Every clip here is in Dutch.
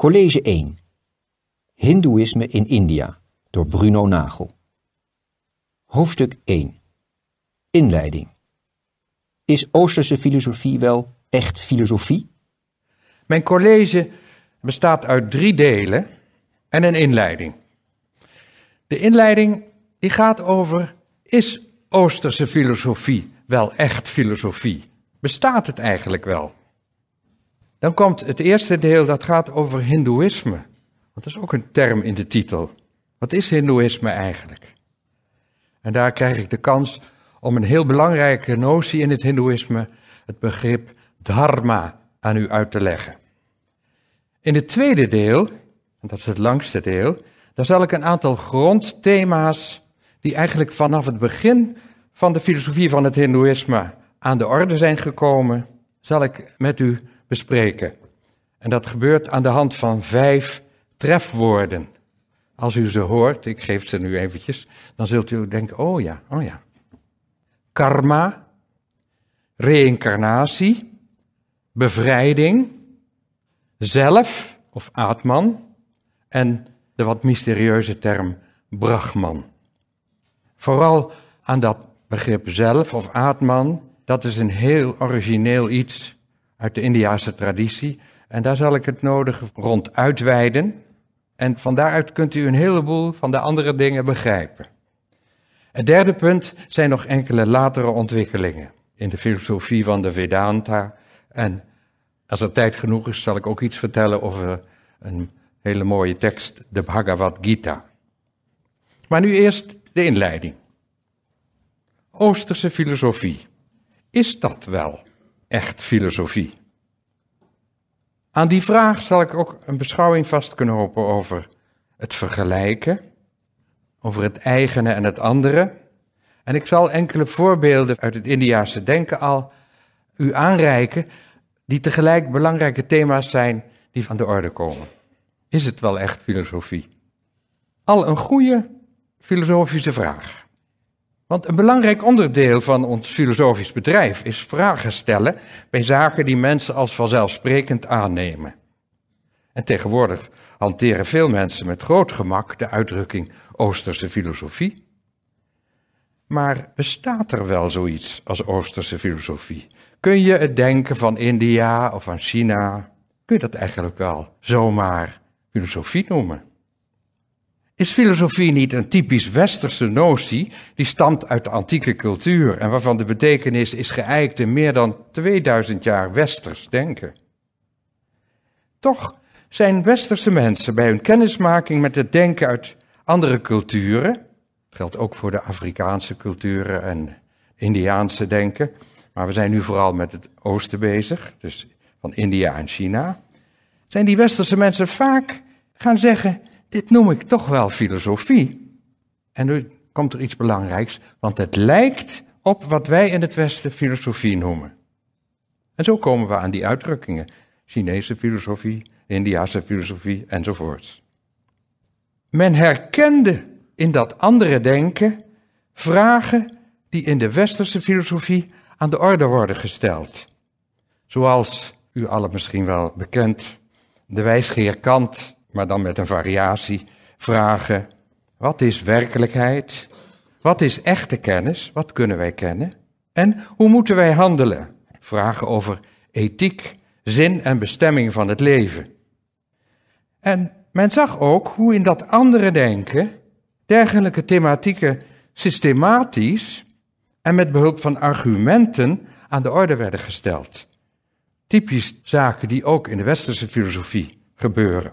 College 1. Hindoeïsme in India door Bruno Nagel. Hoofdstuk 1. Inleiding. Is Oosterse filosofie wel echt filosofie? Mijn college bestaat uit drie delen en een inleiding. De inleiding die gaat over: is Oosterse filosofie wel echt filosofie? Bestaat het eigenlijk wel? Dan komt het eerste deel dat gaat over Hindoeïsme. Want dat is ook een term in de titel. Wat is Hindoeïsme eigenlijk? En daar krijg ik de kans om een heel belangrijke notie in het Hindoeïsme, het begrip dharma, aan u uit te leggen. In het tweede deel, en dat is het langste deel, daar zal ik een aantal grondthema's die eigenlijk vanaf het begin van de filosofie van het Hindoeïsme aan de orde zijn gekomen, zal ik met u bespreken. En dat gebeurt aan de hand van vijf trefwoorden. Als u ze hoort, ik geef ze nu eventjes, dan zult u denken, oh ja, oh ja. Karma, reïncarnatie, bevrijding, zelf of Atman en de wat mysterieuze term Brahman. Vooral aan dat begrip zelf of Atman, dat is een heel origineel iets uit de Indiaanse traditie. En daar zal ik het nodige rond uitweiden. En van daaruit kunt u een heleboel van de andere dingen begrijpen. Het derde punt zijn nog enkele latere ontwikkelingen in de filosofie van de Vedanta. En als er tijd genoeg is, zal ik ook iets vertellen over een hele mooie tekst, de Bhagavad Gita. Maar nu eerst de inleiding. Oosterse filosofie. Is dat wel echt filosofie? Aan die vraag zal ik ook een beschouwing vast kunnen hopen over het vergelijken, over het eigene en het andere. En ik zal enkele voorbeelden uit het Indiaanse denken al u aanreiken, die tegelijk belangrijke thema's zijn die van de orde komen. Is het wel echt filosofie? Al een goede filosofische vraag. Want een belangrijk onderdeel van ons filosofisch bedrijf is vragen stellen bij zaken die mensen als vanzelfsprekend aannemen. En tegenwoordig hanteren veel mensen met groot gemak de uitdrukking Oosterse filosofie. Maar bestaat er wel zoiets als Oosterse filosofie? Kun je het denken van India of van China, kun je dat eigenlijk wel zomaar filosofie noemen? Is filosofie niet een typisch westerse notie die stamt uit de antieke cultuur en waarvan de betekenis is geëikt in meer dan 2000 jaar westers denken? Toch zijn westerse mensen bij hun kennismaking met het denken uit andere culturen, dat geldt ook voor de Afrikaanse culturen en Indiaanse denken, maar we zijn nu vooral met het oosten bezig, dus van India en China, zijn die westerse mensen vaak gaan zeggen dit noem ik toch wel filosofie. En nu komt er iets belangrijks, want het lijkt op wat wij in het Westen filosofie noemen. En zo komen we aan die uitdrukkingen. Chinese filosofie, Indiase filosofie enzovoort. Men herkende in dat andere denken vragen die in de westerse filosofie aan de orde worden gesteld. Zoals u allen misschien wel bekend, de wijsgeer Kant maar dan met een variatie, vragen: wat is werkelijkheid? Wat is echte kennis? Wat kunnen wij kennen? En hoe moeten wij handelen? Vragen over ethiek, zin en bestemming van het leven. En men zag ook hoe in dat andere denken dergelijke thematieken systematisch en met behulp van argumenten aan de orde werden gesteld. Typisch zaken die ook in de westerse filosofie gebeuren.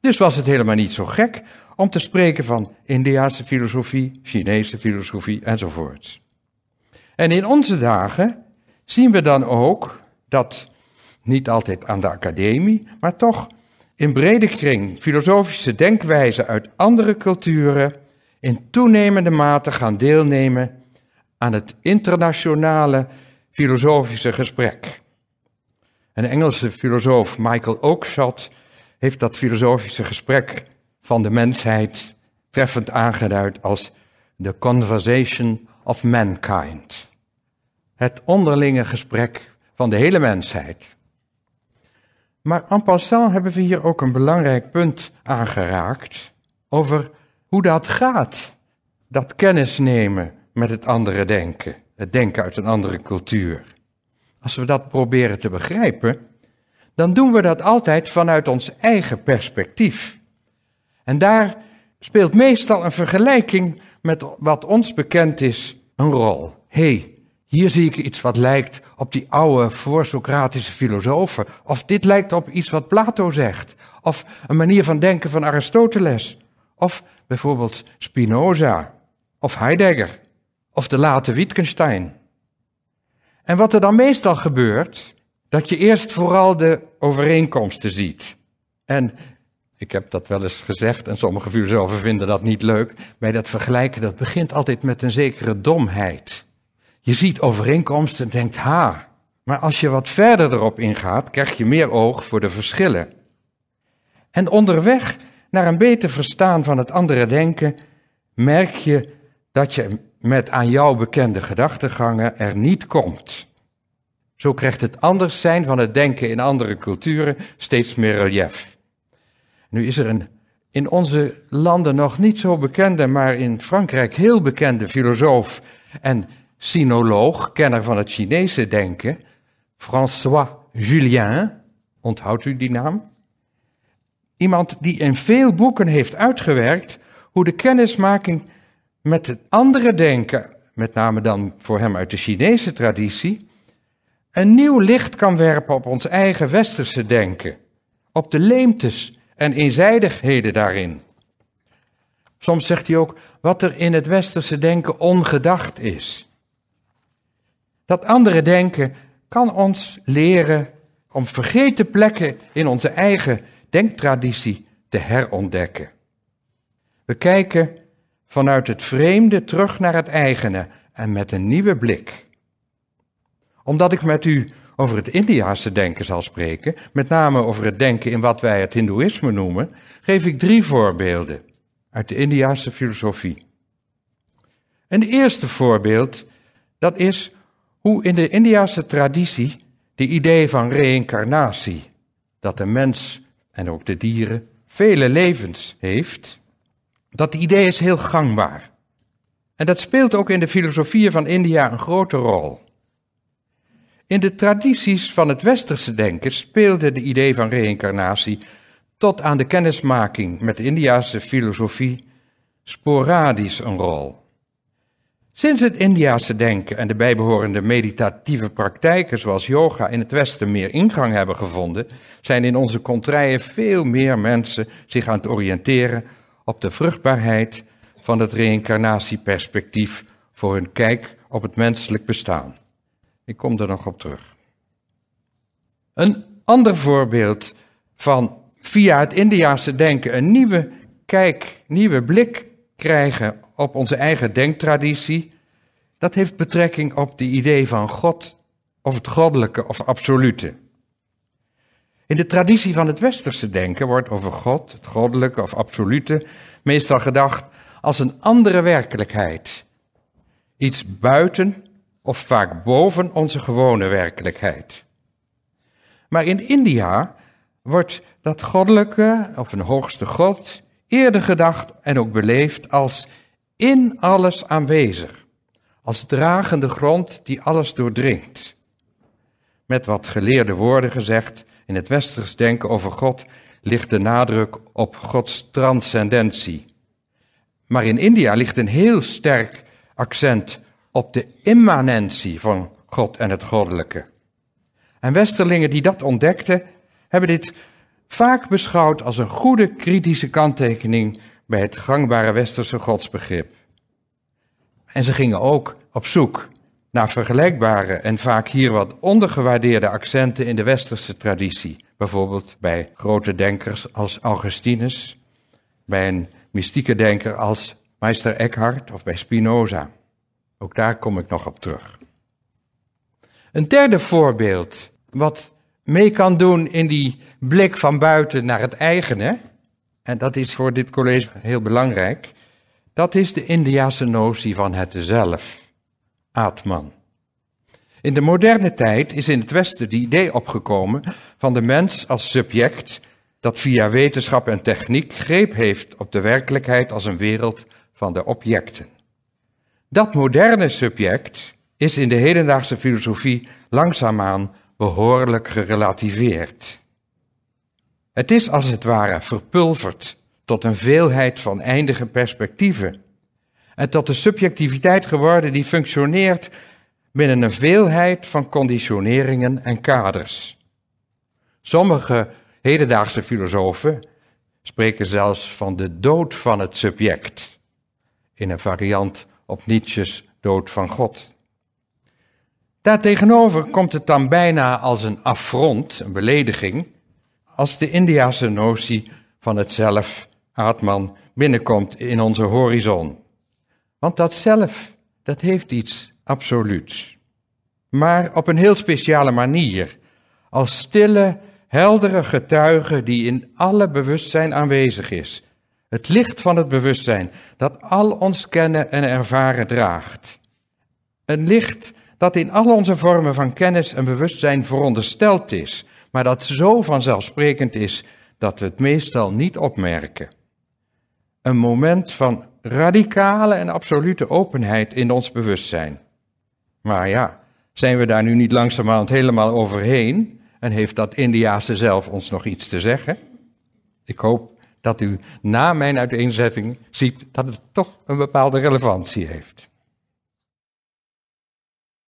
Dus was het helemaal niet zo gek om te spreken van Indiaanse filosofie, Chinese filosofie enzovoort. En in onze dagen zien we dan ook dat, niet altijd aan de academie, maar toch in brede kring filosofische denkwijzen uit andere culturen in toenemende mate gaan deelnemen aan het internationale filosofische gesprek. Een Engelse filosoof, Michael Oakeshott, heeft dat filosofische gesprek van de mensheid treffend aangeduid als The Conversation of Mankind. Het onderlinge gesprek van de hele mensheid. Maar en passant hebben we hier ook een belangrijk punt aangeraakt over hoe dat gaat. Dat kennis nemen met het andere denken, het denken uit een andere cultuur. Als we dat proberen te begrijpen, dan doen we dat altijd vanuit ons eigen perspectief. En daar speelt meestal een vergelijking met wat ons bekend is een rol. hey, hier zie ik iets wat lijkt op die oude voor-Socratische filosofen. Of dit lijkt op iets wat Plato zegt. Of een manier van denken van Aristoteles. Of bijvoorbeeld Spinoza. Of Heidegger. Of de late Wittgenstein. En wat er dan meestal gebeurt, dat je eerst vooral de overeenkomsten ziet. En ik heb dat wel eens gezegd en sommige filosofen vinden dat niet leuk. Bij dat vergelijken, dat begint altijd met een zekere domheid. Je ziet overeenkomsten en denkt, ha. Maar als je wat verder erop ingaat, krijg je meer oog voor de verschillen. En onderweg naar een beter verstaan van het andere denken, merk je dat je met aan jou bekende gedachtegangen er niet komt. Zo krijgt het anders zijn van het denken in andere culturen steeds meer relief. Nu is er een in onze landen nog niet zo bekende, maar in Frankrijk heel bekende filosoof en sinoloog, kenner van het Chinese denken, François Julien. Onthoudt u die naam? Iemand die in veel boeken heeft uitgewerkt hoe de kennismaking met het andere denken, met name dan voor hem uit de Chinese traditie, een nieuw licht kan werpen op ons eigen westerse denken, op de leemtes en eenzijdigheden daarin. Soms zegt hij ook wat er in het westerse denken ongedacht is. Dat andere denken kan ons leren om vergeten plekken in onze eigen denktraditie te herontdekken. We kijken vanuit het vreemde terug naar het eigene en met een nieuwe blik omdat ik met u over het Indiaanse denken zal spreken, met name over het denken in wat wij het Hindoeïsme noemen, geef ik drie voorbeelden uit de Indiaanse filosofie. Een eerste voorbeeld, dat is hoe in de Indiaanse traditie de idee van reïncarnatie, dat de mens en ook de dieren vele levens heeft, dat idee is heel gangbaar. En dat speelt ook in de filosofieën van India een grote rol. In de tradities van het westerse denken speelde de idee van reïncarnatie tot aan de kennismaking met de Indiaanse filosofie sporadisch een rol. Sinds het Indiaanse denken en de bijbehorende meditatieve praktijken zoals yoga in het Westen meer ingang hebben gevonden, zijn in onze contraien veel meer mensen zich aan het oriënteren op de vruchtbaarheid van het reïncarnatieperspectief voor hun kijk op het menselijk bestaan. Ik kom er nog op terug. Een ander voorbeeld van via het Indiaanse denken een nieuwe kijk, nieuwe blik krijgen op onze eigen denktraditie, dat heeft betrekking op de idee van God of het goddelijke of absolute. In de traditie van het westerse denken wordt over God, het goddelijke of absolute, meestal gedacht als een andere werkelijkheid. Iets buiten of vaak boven onze gewone werkelijkheid. Maar in India wordt dat goddelijke of een hoogste God eerder gedacht en ook beleefd als in alles aanwezig, als dragende grond die alles doordringt. Met wat geleerde woorden gezegd, in het westers denken over God ligt de nadruk op Gods transcendentie. Maar in India ligt een heel sterk accent op de immanentie van God en het goddelijke. En Westerlingen die dat ontdekten, hebben dit vaak beschouwd als een goede kritische kanttekening bij het gangbare westerse godsbegrip. En ze gingen ook op zoek naar vergelijkbare en vaak hier wat ondergewaardeerde accenten in de westerse traditie. Bijvoorbeeld bij grote denkers als Augustinus, bij een mystieke denker als Meister Eckhart of bij Spinoza. Ook daar kom ik nog op terug. Een derde voorbeeld, wat mee kan doen in die blik van buiten naar het eigene, en dat is voor dit college heel belangrijk, dat is de Indiase notie van het zelf, Atman. In de moderne tijd is in het Westen de idee opgekomen van de mens als subject dat via wetenschap en techniek greep heeft op de werkelijkheid als een wereld van de objecten. Dat moderne subject is in de hedendaagse filosofie langzaamaan behoorlijk gerelativeerd. Het is als het ware verpulverd tot een veelheid van eindige perspectieven en tot de subjectiviteit geworden die functioneert binnen een veelheid van conditioneringen en kaders. Sommige hedendaagse filosofen spreken zelfs van de dood van het subject, in een variant op Nietzsche's dood van God. Daartegenover komt het dan bijna als een affront, een belediging, als de Indiase notie van het zelf, Atman, binnenkomt in onze horizon. Want dat zelf, dat heeft iets absoluuts. Maar op een heel speciale manier, als stille, heldere getuige die in alle bewustzijn aanwezig is het licht van het bewustzijn dat al ons kennen en ervaren draagt. Een licht dat in al onze vormen van kennis en bewustzijn verondersteld is, maar dat zo vanzelfsprekend is dat we het meestal niet opmerken. Een moment van radicale en absolute openheid in ons bewustzijn. Maar ja, zijn we daar nu niet langzamerhand helemaal overheen en heeft dat Indiaanse zelf ons nog iets te zeggen? Ik hoop dat u na mijn uiteenzetting ziet dat het toch een bepaalde relevantie heeft.